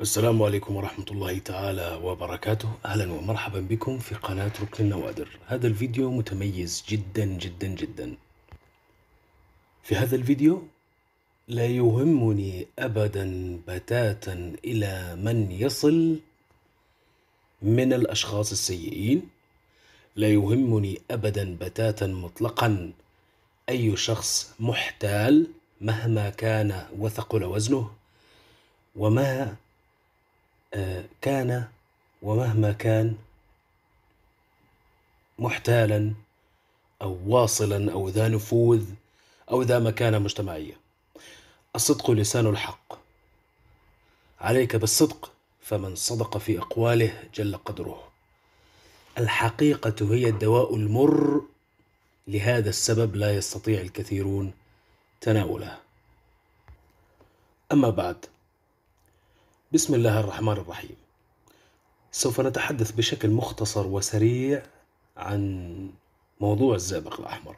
السلام عليكم ورحمة الله تعالى وبركاته أهلا ومرحبا بكم في قناة ركن النوادر هذا الفيديو متميز جدا جدا جدا في هذا الفيديو لا يهمني أبدا بتاتا إلى من يصل من الأشخاص السيئين لا يهمني أبدا بتاتا مطلقا أي شخص محتال مهما كان وثقل وزنه وما آه، كان ومهما كان محتالا أو واصلا أو ذا نفوذ أو ذا مكانة مجتمعية الصدق لسان الحق عليك بالصدق فمن صدق في أقواله جل قدره الحقيقة هي الدواء المر لهذا السبب لا يستطيع الكثيرون تناوله أما بعد بسم الله الرحمن الرحيم سوف نتحدث بشكل مختصر وسريع عن موضوع الزئبق الأحمر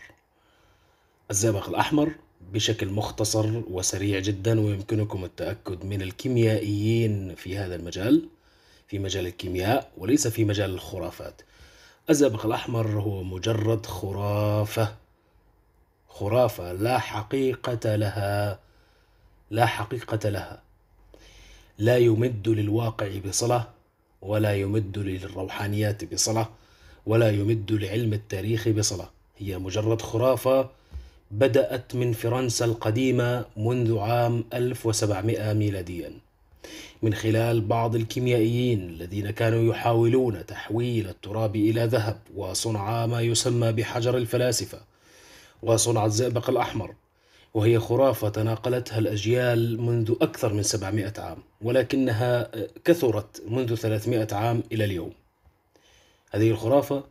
الزئبق الأحمر بشكل مختصر وسريع جدا ويمكنكم التأكد من الكيميائيين في هذا المجال في مجال الكيمياء وليس في مجال الخرافات الزئبق الأحمر هو مجرد خرافة خرافة لا حقيقة لها لا حقيقة لها لا يمد للواقع بصلة ولا يمد للروحانيات بصلة ولا يمد لعلم التاريخ بصلة هي مجرد خرافة بدأت من فرنسا القديمة منذ عام 1700 ميلاديا من خلال بعض الكيميائيين الذين كانوا يحاولون تحويل التراب إلى ذهب وصنع ما يسمى بحجر الفلاسفة وصنع الزئبق الأحمر وهي خرافة تناقلتها الأجيال منذ أكثر من 700 عام ولكنها كثرت منذ 300 عام إلى اليوم هذه الخرافة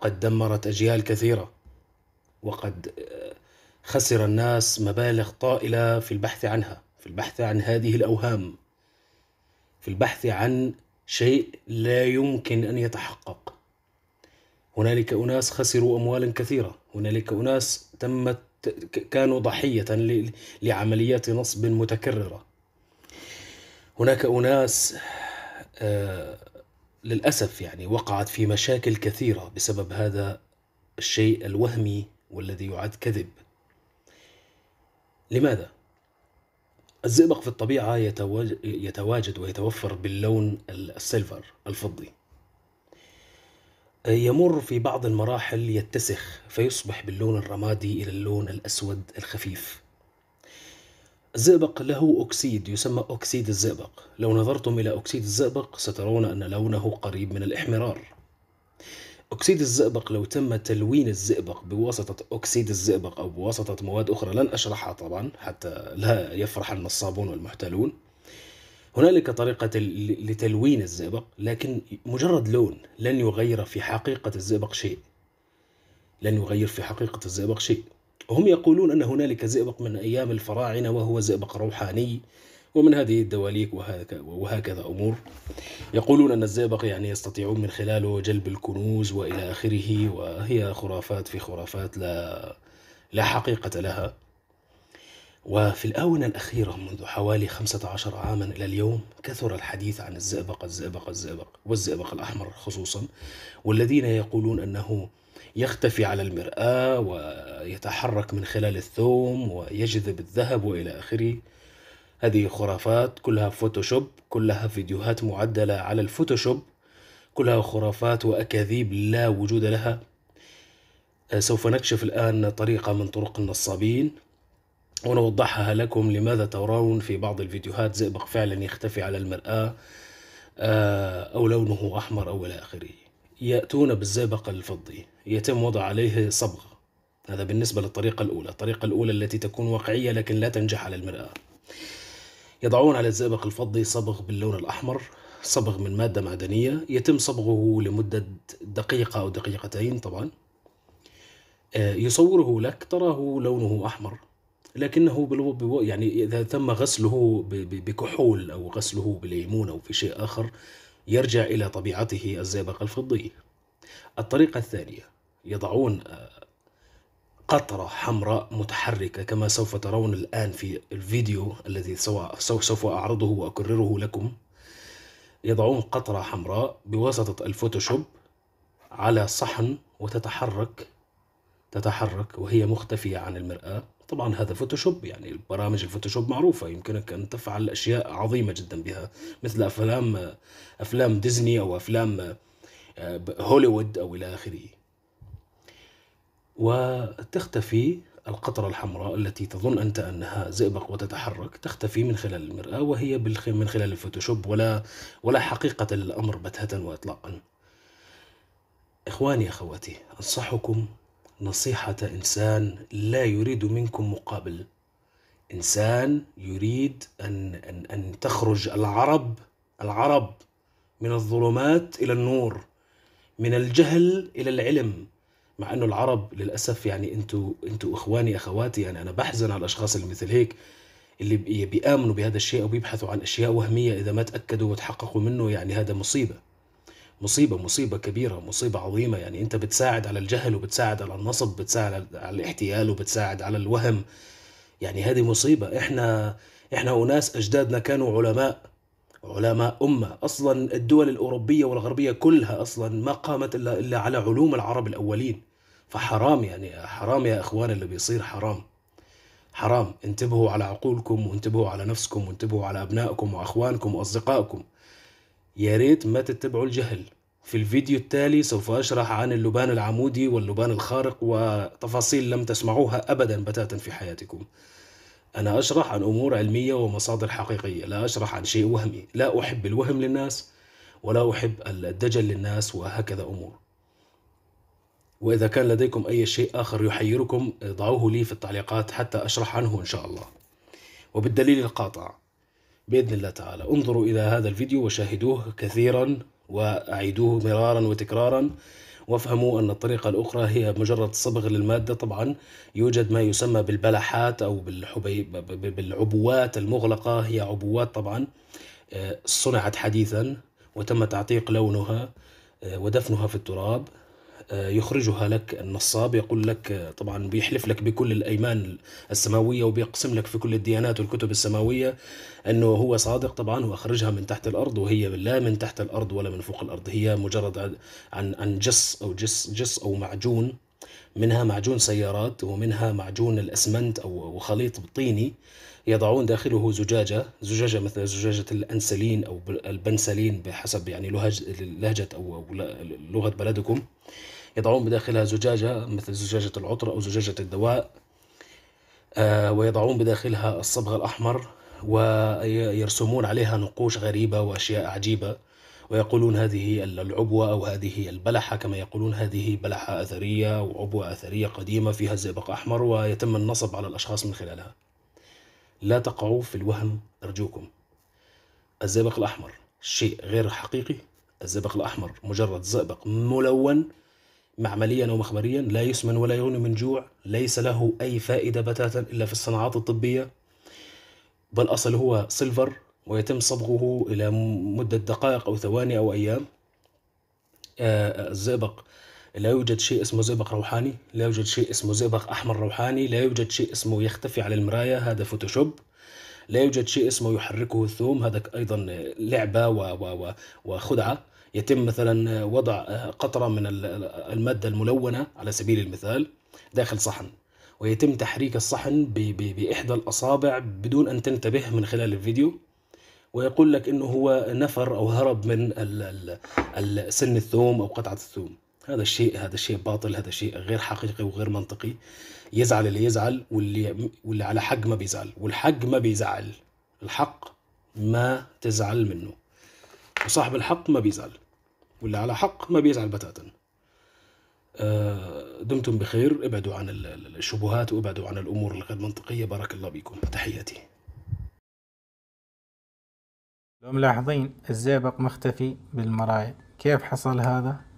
قد دمرت أجيال كثيرة وقد خسر الناس مبالغ طائلة في البحث عنها في البحث عن هذه الأوهام في البحث عن شيء لا يمكن أن يتحقق هنالك أناس خسروا أموالا كثيرة هنالك أناس تمت كانوا ضحية لعمليات نصب متكررة هناك أناس آه، للأسف يعني وقعت في مشاكل كثيرة بسبب هذا الشيء الوهمي والذي يعد كذب لماذا؟ الزئبق في الطبيعة يتواجد ويتوفر باللون السيلفر الفضي يمر في بعض المراحل يتسخ فيصبح باللون الرمادي إلى اللون الأسود الخفيف الزئبق له أكسيد يسمى أكسيد الزئبق لو نظرتم إلى أكسيد الزئبق سترون أن لونه قريب من الإحمرار أكسيد الزئبق لو تم تلوين الزئبق بواسطة أكسيد الزئبق أو بواسطة مواد أخرى لن أشرحها طبعا حتى لا يفرح النصابون والمحتالون هنالك طريقة لتلوين الزئبق لكن مجرد لون لن يغير في حقيقة الزئبق شيء لن يغير في حقيقة الزئبق شيء هم يقولون أن هنالك زئبق من أيام الفراعنة وهو زئبق روحاني ومن هذه الدواليك وهكذا أمور يقولون أن الزئبق يعني يستطيعون من خلاله جلب الكنوز وإلى آخره وهي خرافات في خرافات لا, لا حقيقة لها وفي الآونة الأخيرة منذ حوالي 15 عاما إلى اليوم كثر الحديث عن الزئبق الزئبق الزئبق والزئبق الأحمر خصوصا والذين يقولون أنه يختفي على المرآة ويتحرك من خلال الثوم ويجذب الذهب وإلى آخره هذه خرافات كلها فوتوشوب كلها فيديوهات معدلة على الفوتوشوب كلها خرافات وأكاذيب لا وجود لها سوف نكشف الآن طريقة من طرق النصابين ونوضحها لكم لماذا ترون في بعض الفيديوهات زئبق فعلا يختفي على المرآة آه، أو لونه أحمر أو إلى آخره يأتون بالزئبق الفضي يتم وضع عليه صبغة هذا بالنسبة للطريقة الأولى الطريقة الأولى التي تكون واقعية لكن لا تنجح على المرآة يضعون على الزئبق الفضي صبغ باللون الأحمر صبغ من مادة معدنية يتم صبغه لمدة دقيقة أو دقيقتين طبعا آه، يصوره لك تراه لونه أحمر لكنه يعني إذا تم غسله بكحول أو غسله بليمون أو في شيء آخر يرجع إلى طبيعته الزئبق الفضي الطريقة الثانية يضعون آه، قطرة حمراء متحركة كما سوف ترون الآن في الفيديو الذي سوف أعرضه وأكرره لكم يضعون قطرة حمراء بواسطة الفوتوشوب على صحن وتتحرك تتحرك وهي مختفية عن المرآة طبعا هذا فوتوشوب يعني برامج الفوتوشوب معروفة يمكنك أن تفعل أشياء عظيمة جدا بها مثل أفلام أفلام ديزني أو أفلام آه، هوليوود أو إلى آخره وتختفي القطرة الحمراء التي تظن أنت أنها زئبق وتتحرك تختفي من خلال المرآة وهي من خلال الفوتوشوب ولا ولا حقيقة للأمر بتاتا وإطلاقا إخواني أخواتي أنصحكم نصيحة إنسان لا يريد منكم مقابل إنسان يريد أن, أن, أن تخرج العرب العرب من الظلمات إلى النور من الجهل إلى العلم مع أنه العرب للأسف يعني أنتوا أنتوا إخواني أخواتي يعني أنا بحزن على الأشخاص اللي مثل هيك اللي بيآمنوا بهذا الشيء أو بيبحثوا عن أشياء وهمية إذا ما تأكدوا وتحققوا منه يعني هذا مصيبة مصيبه مصيبه كبيره مصيبه عظيمه يعني انت بتساعد على الجهل وبتساعد على النصب بتساعد على الاحتيال وبتساعد على الوهم يعني هذه مصيبه احنا احنا اناس اجدادنا كانوا علماء علماء امه اصلا الدول الاوروبيه والغربيه كلها اصلا ما قامت الا الا على علوم العرب الاولين فحرام يعني حرام يا اخوان اللي بيصير حرام حرام انتبهوا على عقولكم وانتبهوا على نفسكم وانتبهوا على ابنائكم واخوانكم واصدقائكم يا ريت ما تتبعوا الجهل في الفيديو التالي سوف أشرح عن اللبان العمودي واللبان الخارق وتفاصيل لم تسمعوها أبدا بتاتا في حياتكم أنا أشرح عن أمور علمية ومصادر حقيقية لا أشرح عن شيء وهمي لا أحب الوهم للناس ولا أحب الدجل للناس وهكذا أمور وإذا كان لديكم أي شيء آخر يحيركم ضعوه لي في التعليقات حتى أشرح عنه إن شاء الله وبالدليل القاطع بإذن الله تعالى انظروا إلى هذا الفيديو وشاهدوه كثيرا وأعيدوه مرارا وتكرارا وافهموا أن الطريقة الأخرى هي مجرد صبغ للمادة طبعا يوجد ما يسمى بالبلحات أو بالعبوات المغلقة هي عبوات طبعا آه، صنعت حديثا وتم تعتيق لونها آه، ودفنها في التراب آه، يخرجها لك النصاب يقول لك آه، طبعا بيحلف لك بكل الأيمان السماوية وبيقسم لك في كل الديانات والكتب السماوية أنه هو صادق طبعا وأخرجها من تحت الأرض وهي لا من تحت الأرض ولا من فوق الأرض هي مجرد عن عن جص أو جص جص أو معجون منها معجون سيارات ومنها معجون الأسمنت أو خليط طيني يضعون داخله زجاجة زجاجة مثل زجاجة الأنسلين أو البنسلين بحسب يعني لهجة أو لغة بلدكم يضعون بداخلها زجاجة مثل زجاجة العطر أو زجاجة الدواء آه، ويضعون بداخلها الصبغ الأحمر ويرسمون عليها نقوش غريبة وأشياء عجيبة ويقولون هذه العبوة أو هذه البلحة كما يقولون هذه بلحة أثرية وعبوة أثرية قديمة فيها زئبق أحمر ويتم النصب على الأشخاص من خلالها لا تقعوا في الوهم أرجوكم الزئبق الأحمر شيء غير حقيقي الزئبق الأحمر مجرد زئبق ملون معمليا ومخبريا لا يسمن ولا يغني من جوع ليس له أي فائدة بتاتا إلا في الصناعات الطبية بل أصل هو سيلفر ويتم صبغه إلى مدة دقائق أو ثواني أو أيام الزئبق آه، لا يوجد شيء اسمه زئبق روحاني لا يوجد شيء اسمه زئبق أحمر روحاني لا يوجد شيء اسمه يختفي على المراية هذا فوتوشوب لا يوجد شيء اسمه يحركه الثوم هذا أيضا لعبة و و و وخدعة يتم مثلا وضع آه، قطرة من المادة الملونة على سبيل المثال داخل صحن ويتم تحريك الصحن بإحدى الأصابع بدون أن تنتبه من خلال الفيديو ويقول لك أنه هو نفر أو هرب من سن الثوم أو قطعة الثوم هذا الشيء هذا الشيء باطل هذا الشيء غير حقيقي وغير منطقي يزعل اللي يزعل واللي واللي على حق ما بيزعل والحق ما بيزعل الحق ما تزعل منه وصاحب الحق ما بيزعل واللي على حق ما بيزعل بتاتا آه، دمتم بخير ابعدوا عن الشبهات وابعدوا عن الأمور الغير منطقية بارك الله بكم تحياتي لو ملاحظين الزئبق مختفي بالمرايا كيف حصل هذا؟